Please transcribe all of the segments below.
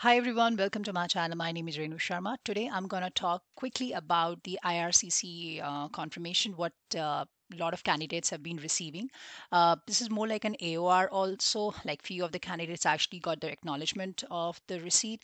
Hi everyone, welcome to my channel. My name is Renu Sharma. Today I'm going to talk quickly about the IRCC uh, confirmation, what a uh, lot of candidates have been receiving. Uh, this is more like an AOR also, like few of the candidates actually got the acknowledgement of the receipt.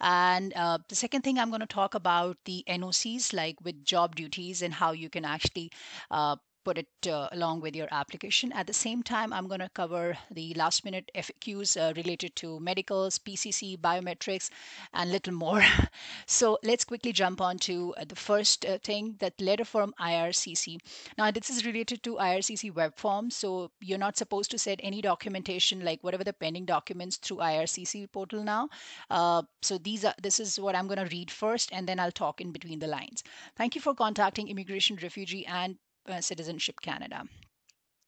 And uh, the second thing I'm going to talk about the NOCs, like with job duties and how you can actually uh, put it uh, along with your application. At the same time, I'm going to cover the last minute FAQs uh, related to medicals, PCC, biometrics, and little more. so let's quickly jump on to uh, the first uh, thing that letter form IRCC. Now, this is related to IRCC web form. So you're not supposed to set any documentation like whatever the pending documents through IRCC portal now. Uh, so these are this is what I'm going to read first, and then I'll talk in between the lines. Thank you for contacting Immigration, Refugee, and uh, Citizenship Canada.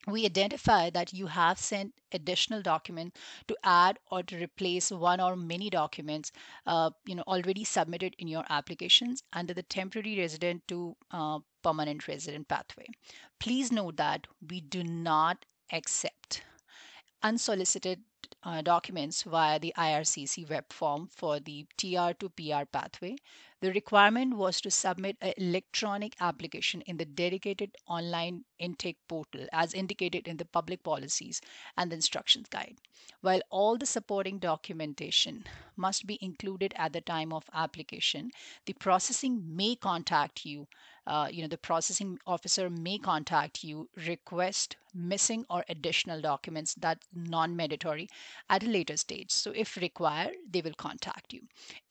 We identify that you have sent additional document to add or to replace one or many documents uh, you know already submitted in your applications under the temporary resident to uh, permanent resident pathway. Please note that we do not accept unsolicited uh, documents via the IRCC web form for the TR to PR pathway. The requirement was to submit an electronic application in the dedicated online intake portal as indicated in the public policies and the instructions guide, while all the supporting documentation must be included at the time of application. The processing may contact you uh, you know the processing officer may contact you request missing or additional documents that non-mandatory at a later stage so if required they will contact you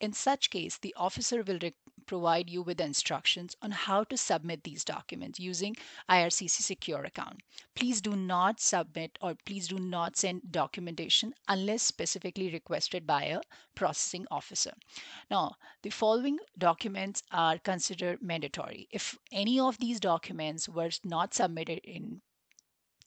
in such case the officer will re- provide you with instructions on how to submit these documents using IRCC Secure Account. Please do not submit or please do not send documentation unless specifically requested by a processing officer. Now, the following documents are considered mandatory. If any of these documents were not submitted in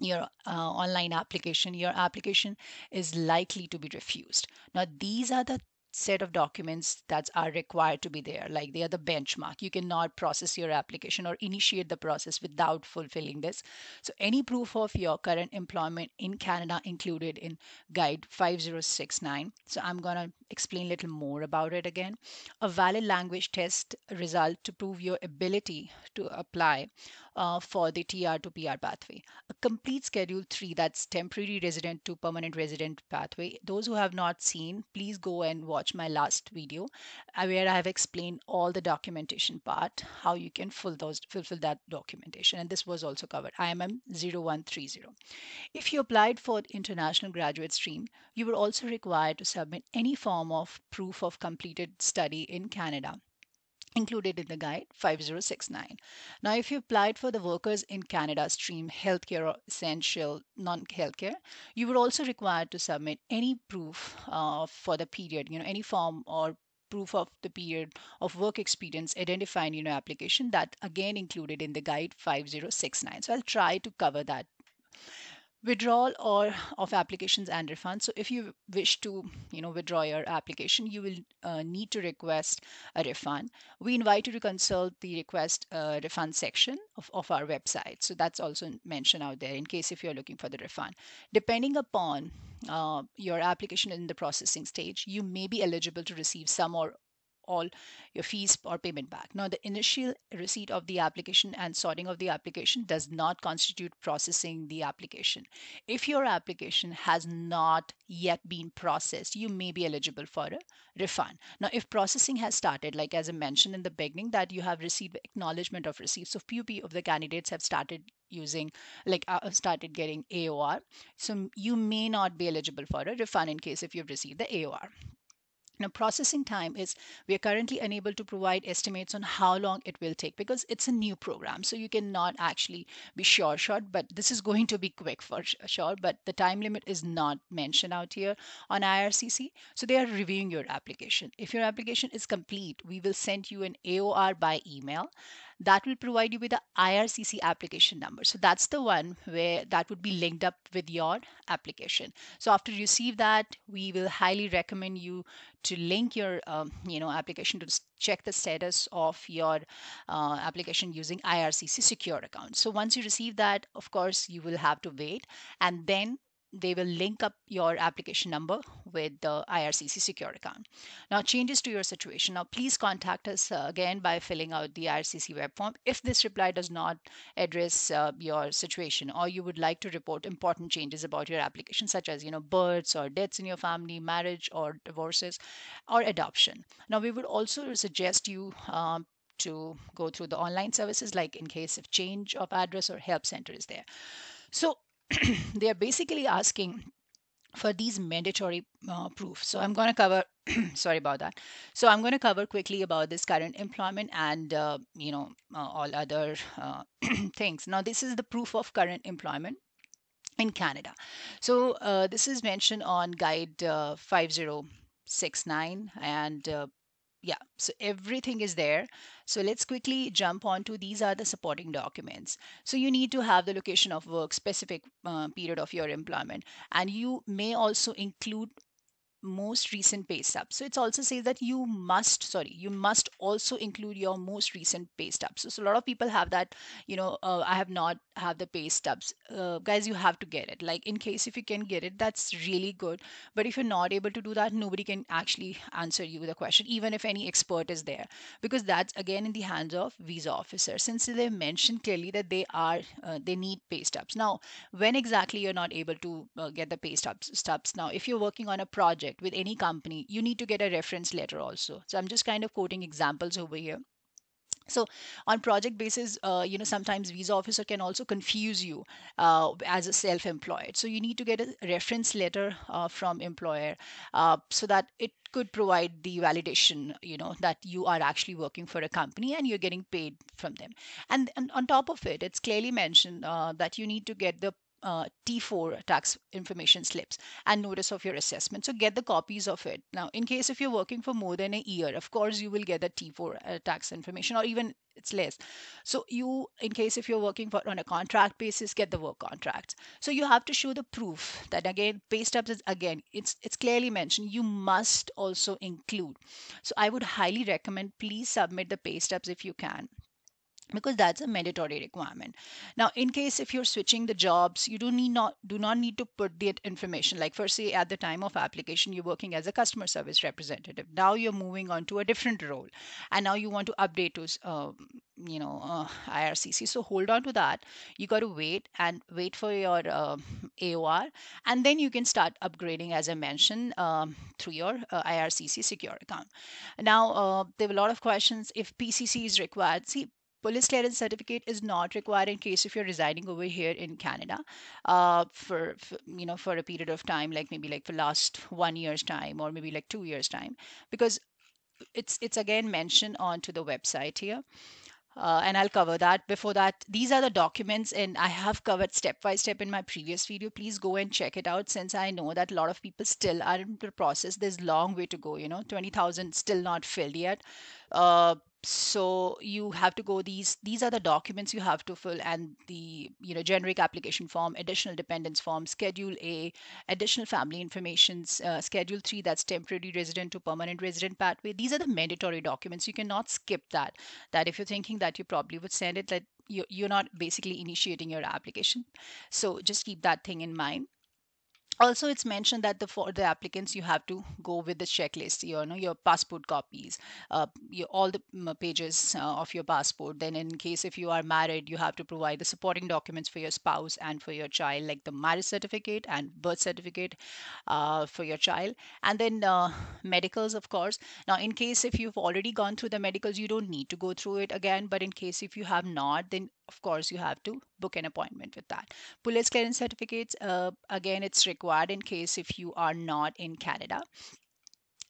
your uh, online application, your application is likely to be refused. Now, these are the set of documents that are required to be there. Like they are the benchmark. You cannot process your application or initiate the process without fulfilling this. So any proof of your current employment in Canada included in guide 5069. So I'm going to explain a little more about it again. A valid language test result to prove your ability to apply uh, for the TR to PR pathway. A complete Schedule 3, that's temporary resident to permanent resident pathway. Those who have not seen, please go and watch my last video uh, where I have explained all the documentation part, how you can fill those, fulfill that documentation. And this was also covered, IMM 0130. If you applied for international graduate stream, you were also required to submit any form of proof of completed study in Canada included in the guide 5069. Now, if you applied for the Workers in Canada stream healthcare or essential non healthcare, you were also required to submit any proof uh, for the period, you know, any form or proof of the period of work experience identifying in your application that again included in the guide 5069. So I'll try to cover that withdrawal or of applications and refunds so if you wish to you know withdraw your application you will uh, need to request a refund we invite you to consult the request uh, refund section of, of our website so that's also mentioned out there in case if you're looking for the refund depending upon uh, your application in the processing stage you may be eligible to receive some or all your fees or payment back. Now, the initial receipt of the application and sorting of the application does not constitute processing the application. If your application has not yet been processed, you may be eligible for a refund. Now, if processing has started, like as I mentioned in the beginning, that you have received acknowledgement of receipt, so PUP of the candidates have started using like uh, started getting AOR. So you may not be eligible for a refund in case if you've received the AOR. Now, processing time is we are currently unable to provide estimates on how long it will take because it's a new program. So you cannot actually be sure, sure, but this is going to be quick for sure. But the time limit is not mentioned out here on IRCC. So they are reviewing your application. If your application is complete, we will send you an AOR by email that will provide you with the IRCC application number. So that's the one where that would be linked up with your application. So after you receive that, we will highly recommend you to link your um, you know application to check the status of your uh, application using IRCC secure account. So once you receive that, of course, you will have to wait and then they will link up your application number with the IRCC secure account. Now, changes to your situation. Now, please contact us uh, again by filling out the IRCC web form if this reply does not address uh, your situation or you would like to report important changes about your application, such as, you know, births or deaths in your family, marriage or divorces or adoption. Now, we would also suggest you um, to go through the online services like in case of change of address or help center is there. So they are basically asking for these mandatory uh, proof. So I'm going to cover, sorry about that. So I'm going to cover quickly about this current employment and, uh, you know, uh, all other uh, things. Now, this is the proof of current employment in Canada. So uh, this is mentioned on guide uh, 5069 and yeah so everything is there so let's quickly jump on to these are the supporting documents so you need to have the location of work specific uh, period of your employment and you may also include most recent pay stub. So it's also says that you must, sorry, you must also include your most recent pay stub. So, so a lot of people have that, you know, uh, I have not have the pay stubs. Uh, guys, you have to get it. Like in case if you can get it, that's really good. But if you're not able to do that, nobody can actually answer you the question, even if any expert is there, because that's again in the hands of visa officer. Since they mentioned clearly that they are, uh, they need pay stubs. Now, when exactly you're not able to uh, get the pay stubs, stubs. Now, if you're working on a project project with any company, you need to get a reference letter also. So I'm just kind of quoting examples over here. So on project basis, uh, you know, sometimes visa officer can also confuse you uh, as a self-employed. So you need to get a reference letter uh, from employer uh, so that it could provide the validation, you know, that you are actually working for a company and you're getting paid from them. And, and on top of it, it's clearly mentioned uh, that you need to get the uh, T4 tax information slips and notice of your assessment. So get the copies of it. Now, in case if you're working for more than a year, of course you will get the T4 uh, tax information or even it's less. So you, in case if you're working for on a contract basis, get the work contracts. So you have to show the proof that again, pay stubs is again, it's it's clearly mentioned. You must also include. So I would highly recommend please submit the pay stubs if you can because that's a mandatory requirement now in case if you're switching the jobs you do need not do not need to put the information like for say at the time of application you're working as a customer service representative now you're moving on to a different role and now you want to update to uh, you know uh, ircc so hold on to that you got to wait and wait for your uh, um, aor and then you can start upgrading as i mentioned um, through your uh, ircc secure account now uh, there were a lot of questions if pcc is required see police clearance certificate is not required in case if you're residing over here in Canada uh, for, for, you know for a period of time like maybe like for last one year's time or maybe like two years time because it's it's again mentioned onto the website here uh, and I'll cover that. Before that, these are the documents, and I have covered step by step in my previous video. Please go and check it out since I know that a lot of people still are in the process. There's long way to go, you know, 20,000 still not filled yet. Uh, so you have to go these these are the documents you have to fill and the you know generic application form additional dependence form schedule a additional family information, uh, schedule 3 that's temporary resident to permanent resident pathway these are the mandatory documents you cannot skip that that if you're thinking that you probably would send it that you, you're not basically initiating your application so just keep that thing in mind also it's mentioned that the for the applicants you have to go with the checklist you know your passport copies uh, your, all the mm, pages uh, of your passport then in case if you are married you have to provide the supporting documents for your spouse and for your child like the marriage certificate and birth certificate uh, for your child and then uh, medicals of course now in case if you've already gone through the medicals you don't need to go through it again but in case if you have not then of course you have to book an appointment with that police clearance certificates uh, again it's required required in case if you are not in Canada.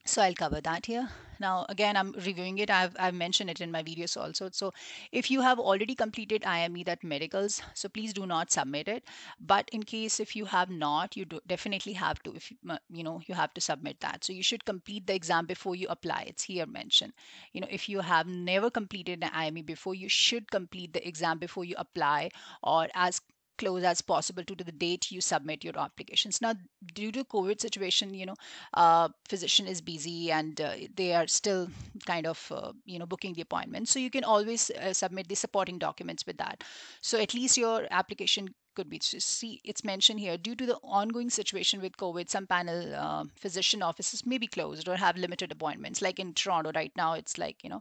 So I'll cover that here. Now, again, I'm reviewing it. I've, I've mentioned it in my videos also. So if you have already completed IME that medicals, so please do not submit it. But in case if you have not, you do definitely have to, if you, uh, you know, you have to submit that. So you should complete the exam before you apply. It's here mentioned. You know, if you have never completed an IME before, you should complete the exam before you apply or as close as possible to the date you submit your applications. Now, due to COVID situation, you know, uh, physician is busy and uh, they are still kind of, uh, you know, booking the appointment. So you can always uh, submit the supporting documents with that. So at least your application could be see it's mentioned here due to the ongoing situation with covid some panel uh, physician offices may be closed or have limited appointments like in toronto right now it's like you know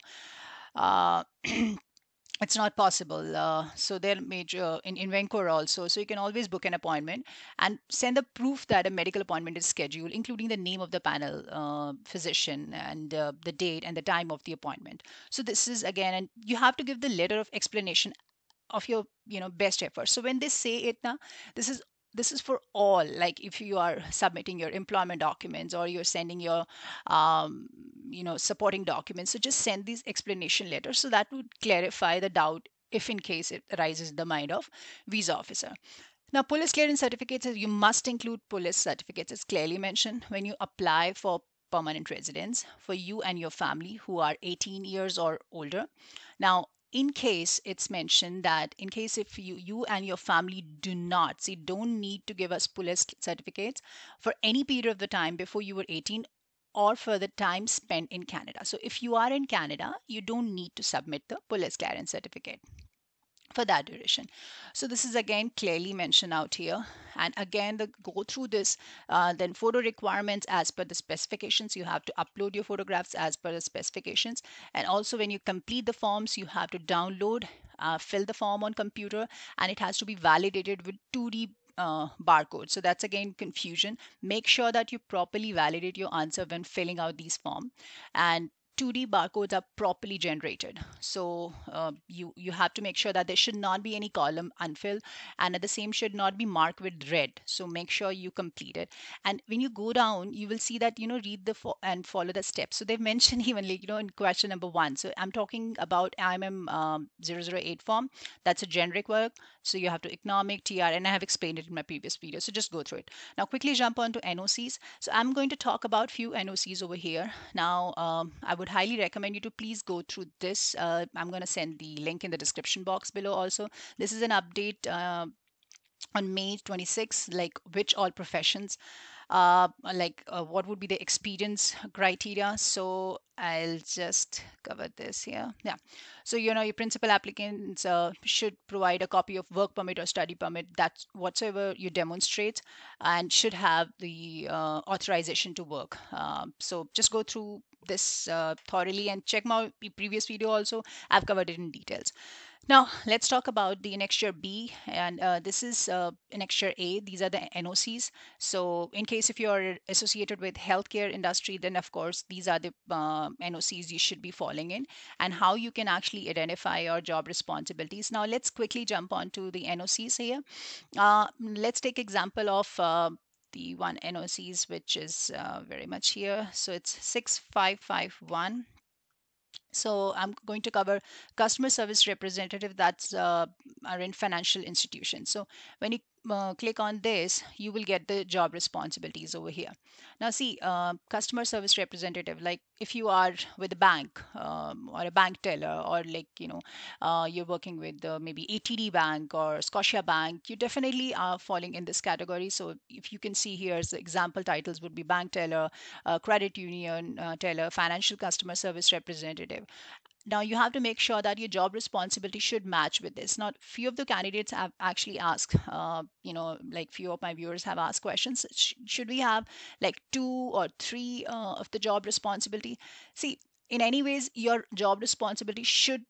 uh, it's not possible. Uh, so they're major uh, in, in Vancouver also. So you can always book an appointment and send the proof that a medical appointment is scheduled, including the name of the panel uh, physician and uh, the date and the time of the appointment. So this is again, and you have to give the letter of explanation of your you know best effort so when they say it now this is this is for all like if you are submitting your employment documents or you're sending your um, you know supporting documents so just send these explanation letters so that would clarify the doubt if in case it arises in the mind of visa officer now, police clearance certificates, you must include police certificates, as clearly mentioned, when you apply for permanent residence for you and your family who are 18 years or older. Now, in case it's mentioned that in case if you you and your family do not see don't need to give us police certificates for any period of the time before you were 18 or for the time spent in Canada. So if you are in Canada, you don't need to submit the police clearance certificate for that duration. So this is again clearly mentioned out here. And again, the go through this, uh, then photo requirements as per the specifications, you have to upload your photographs as per the specifications. And also when you complete the forms, you have to download, uh, fill the form on computer, and it has to be validated with 2D uh, barcode. So that's again confusion. Make sure that you properly validate your answer when filling out these form. And 2D barcodes are properly generated. So uh, you, you have to make sure that there should not be any column unfilled and at the same should not be marked with red. So make sure you complete it. And when you go down, you will see that, you know, read the fo and follow the steps. So they've mentioned even like, you know, in question number one. So I'm talking about IMM um, 008 form. That's a generic work. So you have to economic, TR, and I have explained it in my previous video. So just go through it. Now quickly jump on to NOCs. So I'm going to talk about few NOCs over here. Now um, I would would highly recommend you to please go through this. Uh, I'm going to send the link in the description box below also. This is an update uh, on May 26, like which all professions, uh, like uh, what would be the experience criteria. So I'll just cover this here. Yeah. So, you know, your principal applicants uh, should provide a copy of work permit or study permit that's whatsoever you demonstrate and should have the uh, authorization to work. Uh, so just go through this uh, thoroughly and check my previous video also. I've covered it in details. Now, let's talk about the annexure B, and uh, this is uh, annexure A. These are the NOCs. So in case if you're associated with healthcare industry, then of course, these are the uh, NOCs you should be falling in and how you can actually identify your job responsibilities. Now, let's quickly jump on to the NOCs here. Uh, let's take example of uh, the one NOCs, which is uh, very much here. So it's 6551 so I'm going to cover customer service representative that's uh, are in financial institutions. So when you uh, click on this, you will get the job responsibilities over here. Now see, uh, customer service representative, like if you are with a bank um, or a bank teller or like, you know, uh, you're working with uh, maybe ATD Bank or Scotia Bank, you definitely are falling in this category. So if you can see here, the example titles would be bank teller, uh, credit union uh, teller, financial customer service representative. Now you have to make sure that your job responsibility should match with this. Now, few of the candidates have actually asked, uh, you know, like few of my viewers have asked questions. Sh should we have like two or three uh, of the job responsibility? See, in any ways, your job responsibility should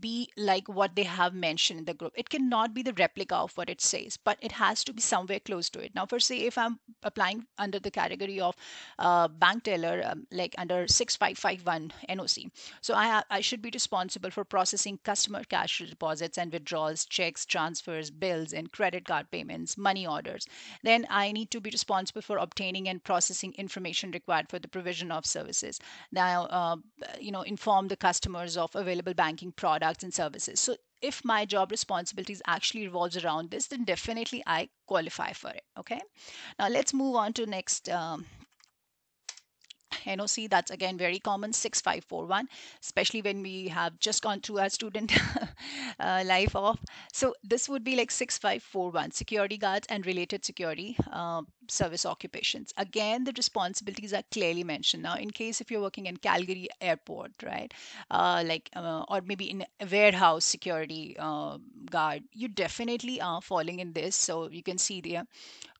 be like what they have mentioned in the group. It cannot be the replica of what it says, but it has to be somewhere close to it. Now, for say, if I'm applying under the category of uh, bank teller, um, like under 6551 NOC, so I, I should be responsible for processing customer cash deposits and withdrawals, checks, transfers, bills, and credit card payments, money orders. Then I need to be responsible for obtaining and processing information required for the provision of services. Now, uh, you know, inform the customers of available banking products products and services. So if my job responsibilities actually revolves around this, then definitely I qualify for it. Okay. Now let's move on to next um, NOC, that's again very common, 6541, especially when we have just gone through our student uh, life off. So this would be like 6541, security guards and related security uh, service occupations. Again, the responsibilities are clearly mentioned. Now, in case if you're working in Calgary airport, right, uh, like, uh, or maybe in a warehouse security um, guard, you definitely are falling in this. So you can see there,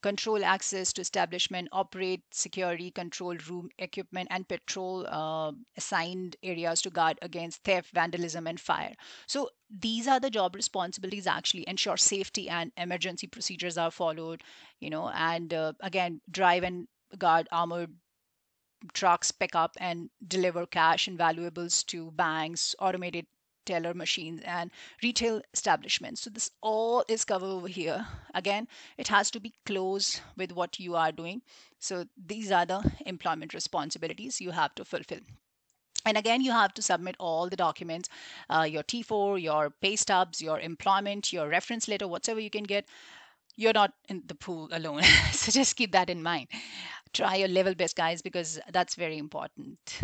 control access to establishment, operate security control room equipment equipment and patrol uh, assigned areas to guard against theft, vandalism, and fire. So these are the job responsibilities actually ensure safety and emergency procedures are followed, you know, and uh, again, drive and guard armored trucks pick up and deliver cash and valuables to banks, automated teller machines and retail establishments. So this all is covered over here. Again, it has to be close with what you are doing. So these are the employment responsibilities you have to fulfill. And again, you have to submit all the documents, uh, your T4, your pay stubs, your employment, your reference letter, whatever you can get. You're not in the pool alone. so just keep that in mind. Try your level best, guys, because that's very important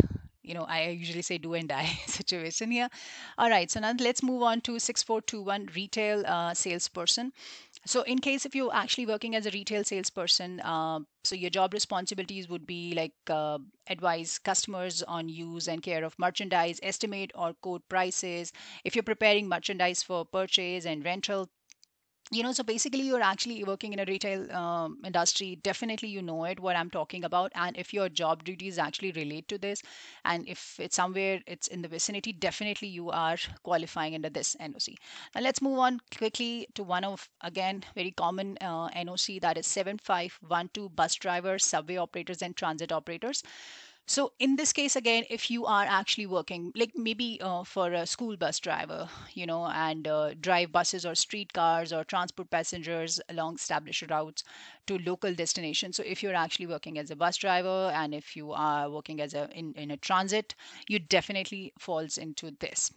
you know, I usually say do and die situation here. All right, so now let's move on to 6421 retail uh, salesperson. So, in case if you're actually working as a retail salesperson, uh, so your job responsibilities would be like uh, advise customers on use and care of merchandise, estimate or quote prices. If you're preparing merchandise for purchase and rental, you know so basically you're actually working in a retail um, industry definitely you know it what i'm talking about and if your job duties actually relate to this and if it's somewhere it's in the vicinity definitely you are qualifying under this noc now let's move on quickly to one of again very common uh, noc that is 7512 bus drivers subway operators and transit operators so in this case, again, if you are actually working, like maybe uh, for a school bus driver, you know, and uh, drive buses or streetcars or transport passengers along established routes to local destinations. So if you're actually working as a bus driver and if you are working as a in, in a transit, you definitely falls into this.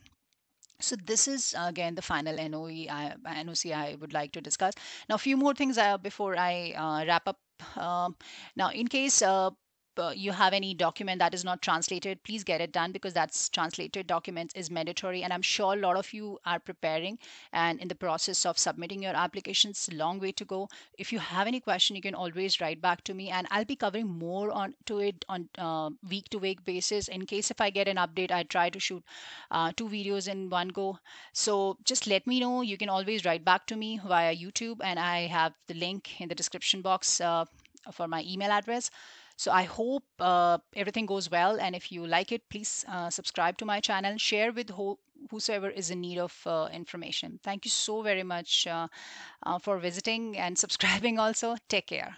So this is again the final NOE, I, NOC I would like to discuss. Now, a few more things uh, before I uh, wrap up. Um, now, in case uh, uh, you have any document that is not translated, please get it done because that's translated documents is mandatory. And I'm sure a lot of you are preparing and in the process of submitting your applications. Long way to go. If you have any question, you can always write back to me, and I'll be covering more on to it on uh, week to week basis. In case if I get an update, I try to shoot uh, two videos in one go. So just let me know. You can always write back to me via YouTube, and I have the link in the description box uh, for my email address. So I hope uh, everything goes well. And if you like it, please uh, subscribe to my channel, share with whosoever is in need of uh, information. Thank you so very much uh, uh, for visiting and subscribing also. Take care.